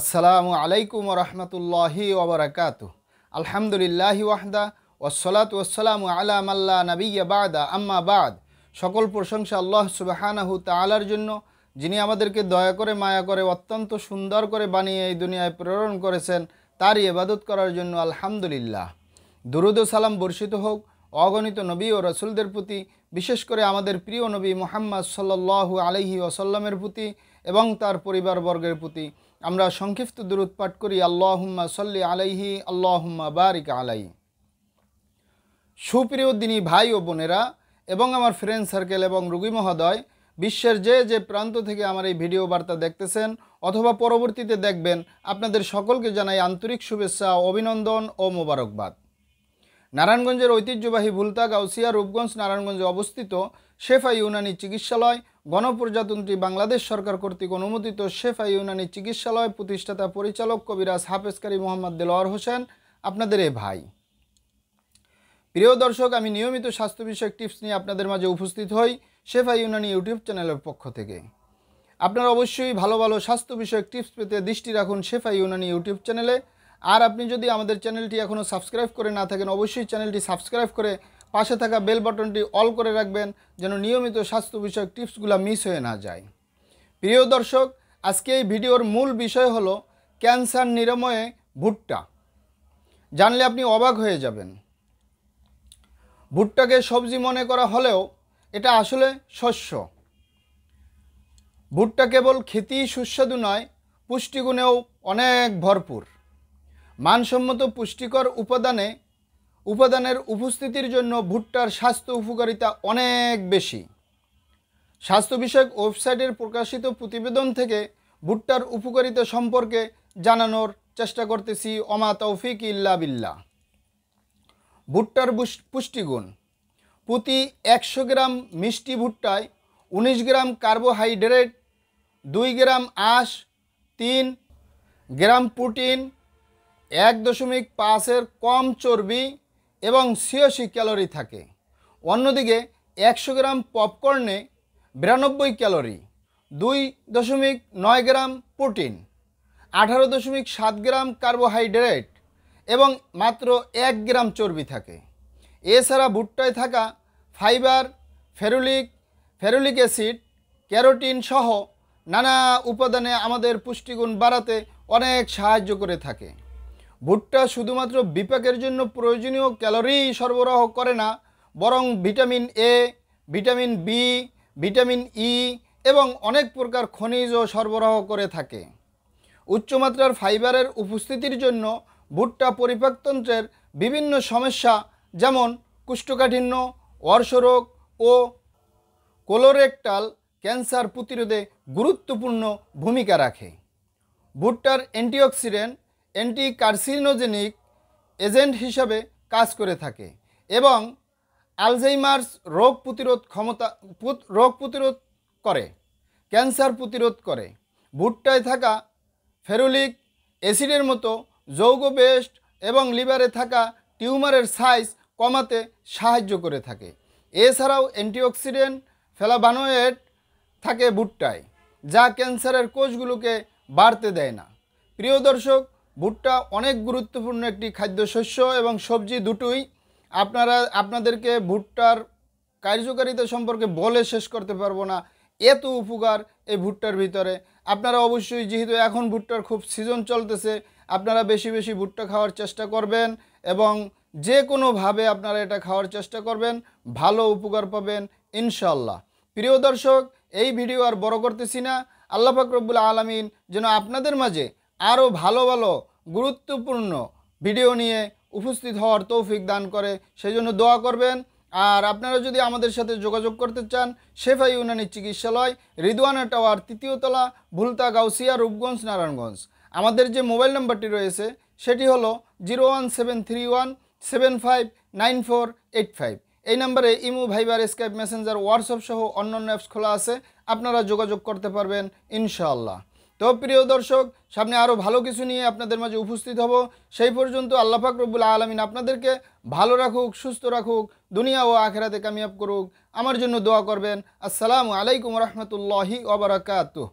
আসসালামু আলাইকুম রহমতুল্লাহি ওবরাকাত আলহামদুলিল্লাহি ওয়াহদা ওসলাত ওসালাম আলাম আল্লাহ নবীয়া বাদা আম্মা বাদ সকল প্রশংসা আল্লাহ সুবাহানাহু তালার জন্য যিনি আমাদেরকে দয়া করে মায়া করে অত্যন্ত সুন্দর করে বানিয়ে এই দুনিয়ায় প্রেরণ করেছেন তারই এবাদত করার জন্য আলহামদুলিল্লাহ দুরুদ সালাম বর্ষিত হোক অগণিত নবী ও রসুলদের প্রতি বিশেষ করে আমাদের প্রিয় নবী মোহাম্মদ সাল্লু আলহি ওসাল্লামের প্রতি এবং তার পরিবারবর্গের প্রতি আমরা সংক্ষিপ্ত দূরত পাঠ করি আল্লাহুম্মা সল্লি আলাইহি আল্লাহ বারিক আলাই সুপ্রিয় দিনী ভাই ও বোনেরা এবং আমার ফ্রেন্ড সার্কেল এবং রুগী মহোদয় বিশ্বের যে যে প্রান্ত থেকে আমার এই ভিডিও বার্তা দেখতেছেন অথবা পরবর্তীতে দেখবেন আপনাদের সকলকে জানাই আন্তরিক শুভেচ্ছা অভিনন্দন ও মোবারকবাদ নারায়ণগঞ্জের ঐতিহ্যবাহী ভুলতা গাউসিয়া রূপগঞ্জ নারায়ণগঞ্জে অবস্থিত শেফা ইউনানি চিকিৎসালয় গণপ্রজাতন্ত্রী বাংলাদেশ সরকার কর্তৃক অনুমোদিত শেফা ইউনানি চিকিৎসালয় প্রতিষ্ঠাতা পরিচালক কবিরাজ হাফেজকারী মোহাম্মদ দেলোয়ার হোসেন আপনাদের এ ভাই প্রিয় দর্শক আমি নিয়মিত স্বাস্থ্য বিষয়ক টিপস নিয়ে আপনাদের মাঝে উপস্থিত হই শেফা ইউনানি ইউটিউব চ্যানেলের পক্ষ থেকে আপনারা অবশ্যই ভালো ভালো স্বাস্থ্য বিষয়ক টিপস পেতে দৃষ্টি রাখুন শেফা ইউনানি ইউটিউব চ্যানেলে আর আপনি যদি আমাদের চ্যানেলটি এখনও সাবস্ক্রাইব করে না থাকেন অবশ্যই চ্যানেলটি সাবস্ক্রাইব করে পাশে থাকা বেল বাটনটি অল করে রাখবেন যেন নিয়মিত স্বাস্থ্য বিষয়ক টিপসগুলো মিস হয়ে না যায় প্রিয় দর্শক আজকে এই ভিডিওর মূল বিষয় হলো ক্যান্সার নিরাময়ে ভুট্টা জানলে আপনি অবাক হয়ে যাবেন ভুট্টাকে সবজি মনে করা হলেও এটা আসলে শস্য ভুট্টা কেবল খেতেই সুস্বাদু নয় পুষ্টিগুণেও অনেক ভরপুর মানসম্মত পুষ্টিকর উপাদানে উপাদানের উপস্থিতির জন্য ভুট্টার স্বাস্থ্য উপকারিতা অনেক বেশি স্বাস্থ্য বিষয়ক ওয়েবসাইটের প্রকাশিত প্রতিবেদন থেকে ভুট্টার উপকারিতা সম্পর্কে জানানোর চেষ্টা করতেছি অমা তৌফিক ইল্লা বিল্লা ভুট্টার পুষ্টিগুণ প্রতি একশো গ্রাম মিষ্টি ভুট্টায় ১৯ গ্রাম কার্বোহাইড্রেট দুই গ্রাম আঁশ তিন গ্রাম প্রোটিন এক দশমিক পাঁচের কম চর্বি এবং সিওসি ক্যালোরি থাকে অন্যদিকে একশো গ্রাম পপকর্নে বিরানব্বই ক্যালোরি দুই দশমিক নয় গ্রাম প্রোটিন আঠারো দশমিক সাত গ্রাম কার্বোহাইড্রেট এবং মাত্র এক গ্রাম চর্বি থাকে এছাড়া ভুট্টায় থাকা fibre ferulic ferulic acid carotene সহ নানা উপাদানে আমাদের পুষ্টিগুণ বাড়াতে অনেক সাহায্য করে থাকে ভুট্টা শুধুমাত্র বিপাকের জন্য প্রয়োজনীয় ক্যালোরি সরবরাহ করে না বরং vitamin A vitamin B vitamin E এবং অনেক প্রকার খনিজও সরবরাহ করে থাকে উচ্চমাত্রার ফাইবারের উপস্থিতির জন্য ভুট্টা পরিপাকতন্ত্রের বিভিন্ন সমস্যা যেমন কুষ্ঠকাঠিন্য অর্শরোগ ও কোলোরেক্টাল ক্যান্সার প্রতিরোধে গুরুত্বপূর্ণ ভূমিকা রাখে ভুট্টার অ্যান্টিঅক্সিডেন্ট অ্যান্টি কার্সিনোজেনিক এজেন্ট হিসাবে কাজ করে থাকে এবং আলজেইমার্স রোগ প্রতিরোধ ক্ষমতা রোগ প্রতিরোধ করে ক্যান্সার প্রতিরোধ করে ভুট্টায় থাকা ফেরুলিক অ্যাসিডের মতো যৌগ বেস্ট এবং লিভারে থাকা টিউমারের সাইজ কমাতে সাহায্য করে থাকে এছাড়াও অ্যান্টিঅক্সিডেন্ট ফেলাবানোয়েড থাকে ভুট্টায় যা ক্যান্সারের কোষগুলোকে বাড়তে দেয় না প্রিয় দর্শক ভুট্টা অনেক গুরুত্বপূর্ণ একটি খাদ্যশস্য এবং সবজি দুটোই আপনারা আপনাদেরকে ভুট্টার কার্যকারিতা সম্পর্কে বলে শেষ করতে পারবো না এত উপকার এই ভুট্টার ভিতরে আপনারা অবশ্যই যেহেতু এখন ভুট্টার খুব সিজন চলতেছে আপনারা বেশি বেশি ভুট্টা খাওয়ার চেষ্টা করবেন এবং যে কোনোভাবে আপনারা এটা খাওয়ার চেষ্টা করবেন ভালো উপকার পাবেন ইনশাল্লাহ প্রিয় দর্শক এই ভিডিও আর বড় করতেছি না আল্লাহ ফাকরবুল আলমিন যেন আপনাদের মাঝে আরও ভালো ভালো গুরুত্বপূর্ণ ভিডিও নিয়ে উপস্থিত হওয়ার তৌফিক দান করে সেই জন্য দোয়া করবেন আর আপনারা যদি আমাদের সাথে যোগাযোগ করতে চান শেফা ইউনানি চিকিৎসালয় রিদুয়ানা টাওয়ার তৃতীয়তলা ভুলতা গাউসিয়া রূপগঞ্জ নারায়ণগঞ্জ আমাদের যে মোবাইল নাম্বারটি রয়েছে সেটি হলো zero one seven three one seven five nine four eight five এই নাম্বারে ইমু ভাইবার স্কাইপ মেসেঞ্জার হোয়াটসঅ্যাপ সহ অন্যান্য অ্যাপস খোলা আছে আপনারা যোগাযোগ করতে পারবেন ইনশাআল্লাহ তো প্রিয় দর্শক সামনে আরও ভালো কিছু নিয়ে আপনাদের মাঝে উপস্থিত হব সেই পর্যন্ত আল্লাহ ফাকরবুল আলমিন আপনাদেরকে ভালো রাখুক সুস্থ রাখুক দুনিয়া ও আখেরাতে কামিয়াব করুক আমার জন্য দোয়া করবেন আসসালামু আলাইকুম রহমতুল্লাহি ওবরাকাতুহ